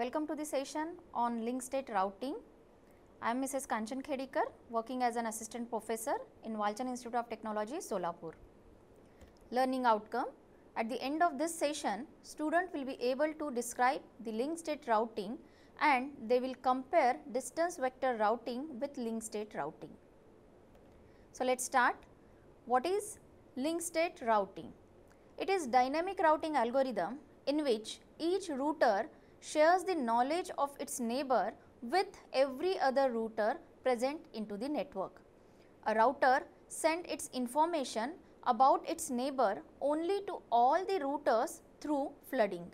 Welcome to the session on link state routing. I am Mrs. Kanchan Khedikar working as an assistant professor in Walchan Institute of Technology, Solapur. Learning outcome At the end of this session, student will be able to describe the link state routing and they will compare distance vector routing with link state routing. So, let us start. What is link state routing? It is dynamic routing algorithm in which each router shares the knowledge of its neighbor with every other router present into the network. A router sends its information about its neighbor only to all the routers through flooding.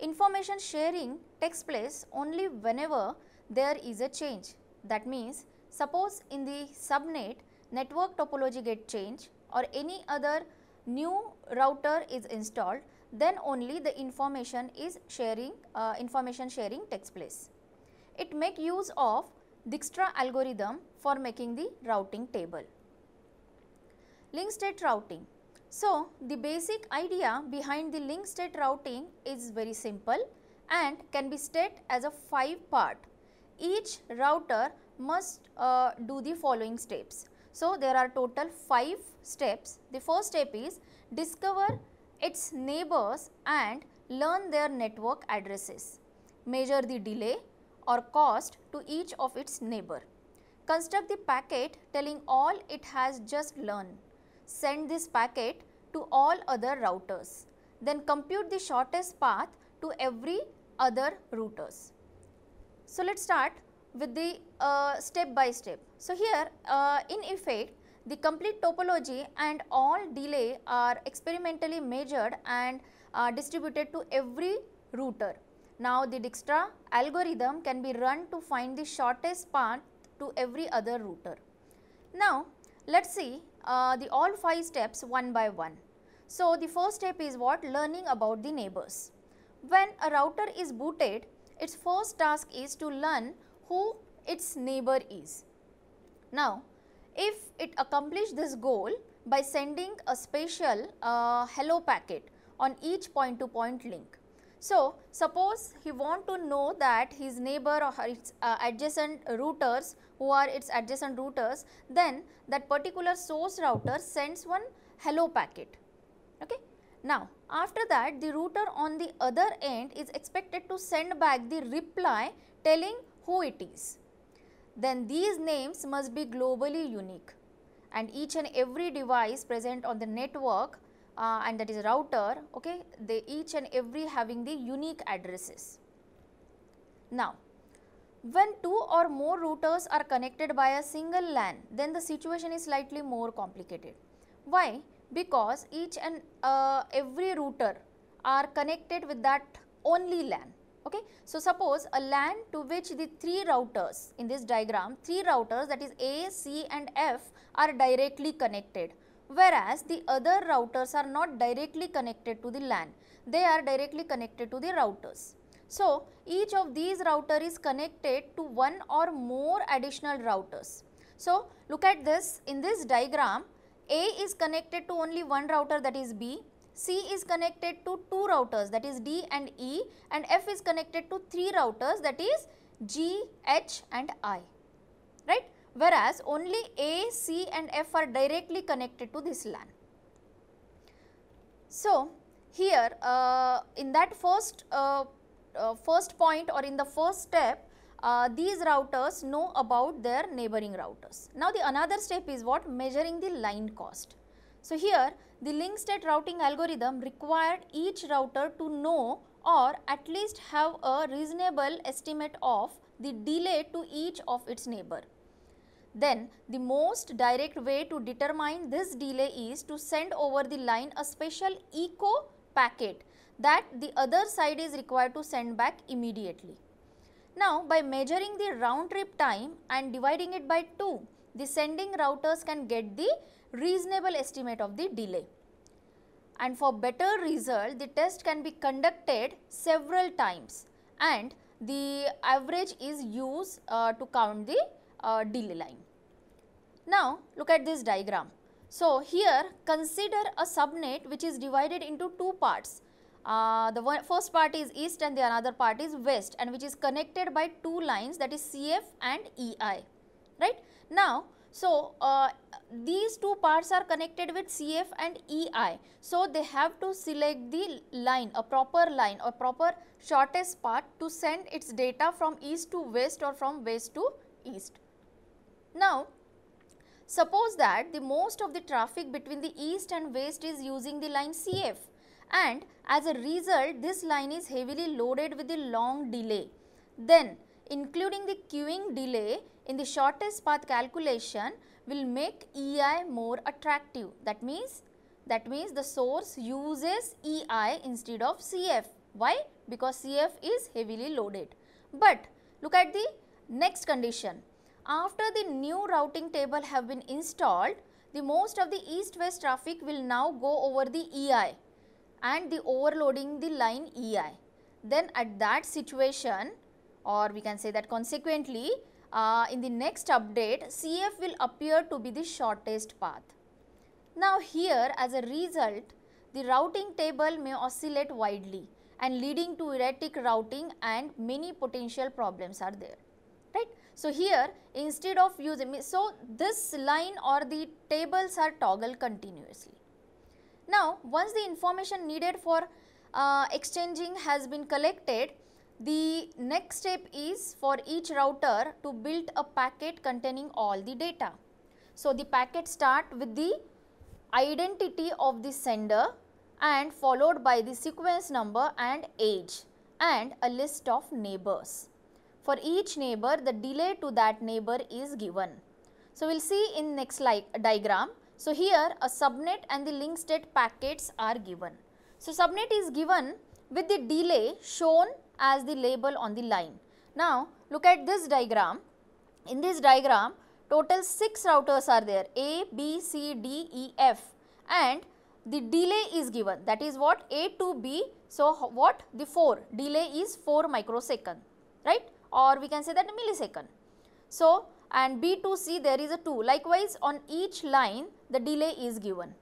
Information sharing takes place only whenever there is a change. That means, suppose in the subnet network topology get changed or any other new router is installed, then only the information is sharing, uh, information sharing takes place. It make use of Dijkstra algorithm for making the routing table. Link state routing. So, the basic idea behind the link state routing is very simple and can be stated as a 5 part. Each router must uh, do the following steps. So, there are total 5 steps. The first step is discover its neighbors and learn their network addresses. Measure the delay or cost to each of its neighbor. Construct the packet telling all it has just learned. Send this packet to all other routers. Then compute the shortest path to every other routers. So let's start with the uh, step by step. So here uh, in effect the complete topology and all delay are experimentally measured and uh, distributed to every router. Now the Dijkstra algorithm can be run to find the shortest path to every other router. Now let us see uh, the all 5 steps one by one. So the first step is what learning about the neighbors. When a router is booted, its first task is to learn who its neighbor is. Now if it accomplished this goal by sending a special uh, hello packet on each point to point link. So, suppose he want to know that his neighbor or its uh, adjacent routers who are its adjacent routers then that particular source router sends one hello packet. Okay? Now, after that the router on the other end is expected to send back the reply telling who it is then these names must be globally unique and each and every device present on the network uh, and that is router okay they each and every having the unique addresses. Now when two or more routers are connected by a single LAN then the situation is slightly more complicated. Why? Because each and uh, every router are connected with that only LAN Okay. So, suppose a LAN to which the three routers in this diagram, three routers that is A, C and F are directly connected whereas the other routers are not directly connected to the LAN, they are directly connected to the routers. So, each of these router is connected to one or more additional routers. So, look at this in this diagram A is connected to only one router that is B, C is connected to two routers that is D and E and F is connected to three routers that is G, H and I, right. Whereas only A, C and F are directly connected to this LAN. So, here uh, in that first, uh, uh, first point or in the first step, uh, these routers know about their neighboring routers. Now, the another step is what measuring the line cost. So here the link state routing algorithm required each router to know or at least have a reasonable estimate of the delay to each of its neighbor. Then the most direct way to determine this delay is to send over the line a special echo packet that the other side is required to send back immediately. Now by measuring the round trip time and dividing it by 2, the sending routers can get the reasonable estimate of the delay. And for better result, the test can be conducted several times and the average is used uh, to count the uh, delay line. Now, look at this diagram. So, here consider a subnet which is divided into two parts. Uh, the one, first part is east and the another part is west and which is connected by two lines that is CF and EI, right. Now, so, uh, these two parts are connected with CF and EI. So, they have to select the line, a proper line or proper shortest path to send its data from east to west or from west to east. Now, suppose that the most of the traffic between the east and west is using the line CF and as a result this line is heavily loaded with the long delay. Then including the queuing delay in the shortest path calculation will make EI more attractive. That means, that means the source uses EI instead of CF. Why? Because CF is heavily loaded. But look at the next condition. After the new routing table have been installed, the most of the east-west traffic will now go over the EI and the overloading the line EI. Then at that situation, or we can say that consequently uh, in the next update CF will appear to be the shortest path. Now here as a result the routing table may oscillate widely and leading to erratic routing and many potential problems are there right. So here instead of using so this line or the tables are toggled continuously. Now once the information needed for uh, exchanging has been collected the next step is for each router to build a packet containing all the data. So, the packet start with the identity of the sender and followed by the sequence number and age and a list of neighbors. For each neighbor, the delay to that neighbor is given. So, we will see in next like diagram. So, here a subnet and the link state packets are given. So, subnet is given with the delay shown as the label on the line. Now look at this diagram. In this diagram total 6 routers are there A, B, C, D, E, F and the delay is given that is what A to B. So what the 4 delay is 4 microsecond right or we can say that millisecond. So and B to C there is a 2 likewise on each line the delay is given.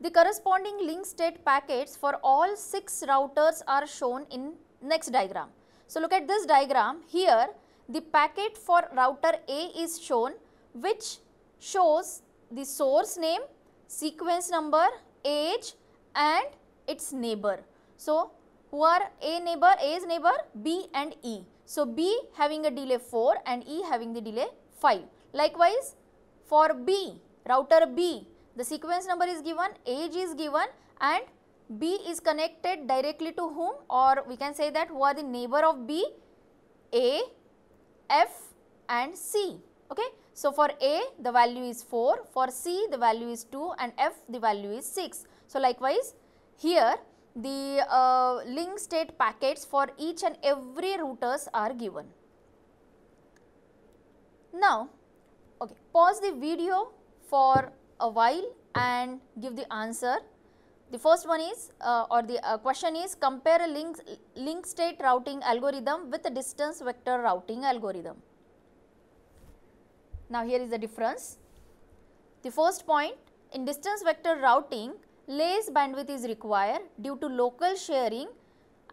The corresponding link state packets for all 6 routers are shown in next diagram. So look at this diagram here the packet for router A is shown which shows the source name, sequence number, age and its neighbor. So who are A neighbor, A's neighbor, B and E. So B having a delay 4 and E having the delay 5. Likewise for B, router B, the sequence number is given, age is given and B is connected directly to whom or we can say that who are the neighbor of B, A, F and C. Okay. So, for A the value is 4, for C the value is 2 and F the value is 6. So, likewise here the uh, link state packets for each and every routers are given. Now, okay, pause the video for a while and give the answer the first one is uh, or the uh, question is compare a link, link state routing algorithm with a distance vector routing algorithm. Now here is the difference. The first point in distance vector routing less bandwidth is required due to local sharing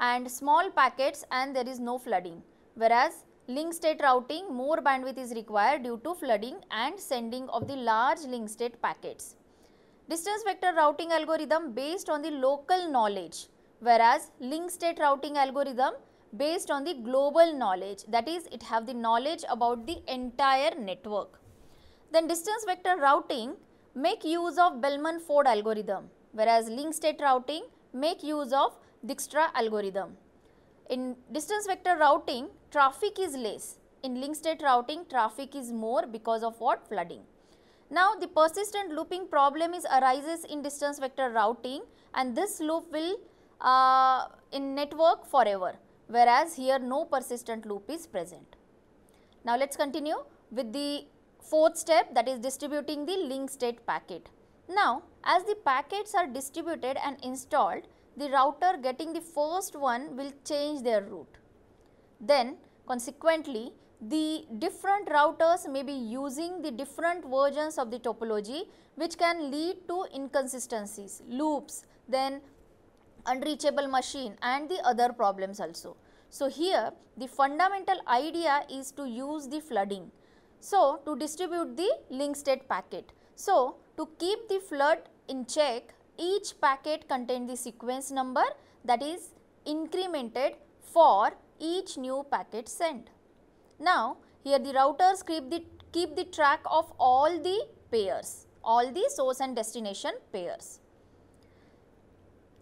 and small packets and there is no flooding whereas link state routing more bandwidth is required due to flooding and sending of the large link state packets. Distance vector routing algorithm based on the local knowledge whereas link state routing algorithm based on the global knowledge that is it have the knowledge about the entire network. Then distance vector routing make use of Bellman-Ford algorithm whereas link state routing make use of Dijkstra algorithm. In distance vector routing traffic is less, in link state routing traffic is more because of what flooding. Now the persistent looping problem is arises in distance vector routing and this loop will uh, in network forever whereas here no persistent loop is present. Now let us continue with the fourth step that is distributing the link state packet. Now as the packets are distributed and installed the router getting the first one will change their route. Then consequently the different routers may be using the different versions of the topology which can lead to inconsistencies, loops, then unreachable machine and the other problems also. So, here the fundamental idea is to use the flooding. So, to distribute the link state packet. So, to keep the flood in check, each packet contains the sequence number that is incremented for each new packet sent. Now here the routers keep the, keep the track of all the pairs, all the source and destination pairs.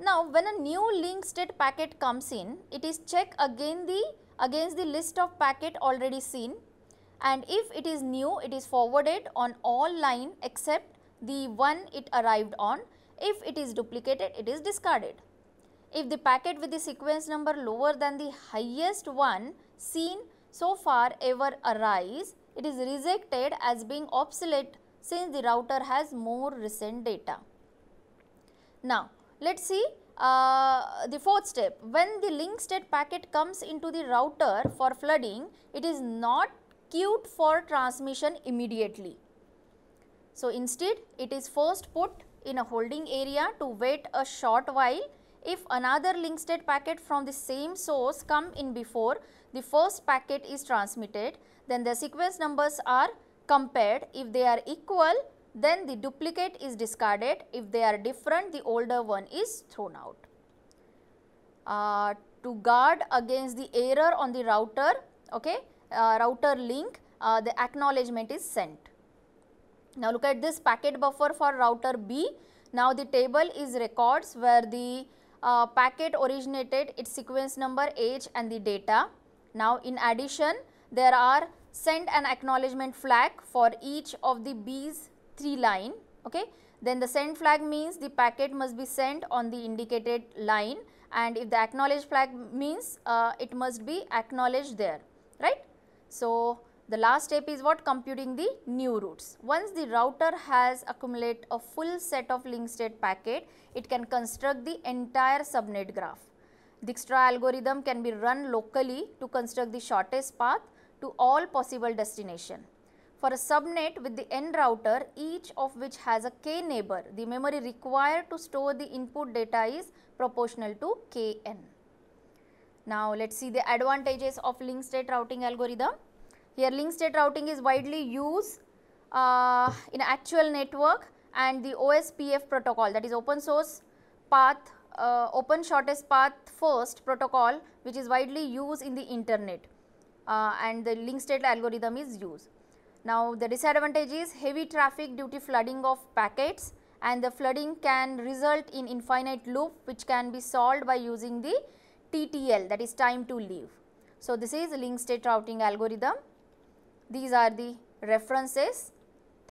Now when a new link state packet comes in, it is checked again the against the list of packet already seen and if it is new it is forwarded on all line except the one it arrived on. If it is duplicated it is discarded. If the packet with the sequence number lower than the highest one seen so far ever arise, it is rejected as being obsolete since the router has more recent data. Now, let us see uh, the fourth step. When the link state packet comes into the router for flooding, it is not queued for transmission immediately. So, instead it is first put in a holding area to wait a short while. If another link state packet from the same source come in before, the first packet is transmitted, then the sequence numbers are compared. If they are equal, then the duplicate is discarded. If they are different, the older one is thrown out. Uh, to guard against the error on the router, okay, uh, router link, uh, the acknowledgement is sent. Now, look at this packet buffer for router B. Now, the table is records where the uh, packet originated, its sequence number, age and the data. Now in addition, there are send an acknowledgement flag for each of the B's three line. Okay. Then the send flag means the packet must be sent on the indicated line and if the acknowledge flag means uh, it must be acknowledged there, right. So, the last step is what computing the new routes. Once the router has accumulate a full set of link state packet, it can construct the entire subnet graph. Dijkstra algorithm can be run locally to construct the shortest path to all possible destination. For a subnet with the n router, each of which has a k neighbor, the memory required to store the input data is proportional to kn. Now, let us see the advantages of link state routing algorithm. Here link state routing is widely used uh, in actual network and the OSPF protocol that is open source path uh, open shortest path first protocol which is widely used in the internet uh, and the link state algorithm is used. Now the disadvantage is heavy traffic due to flooding of packets and the flooding can result in infinite loop which can be solved by using the TTL that is time to leave. So this is link state routing algorithm. These are the references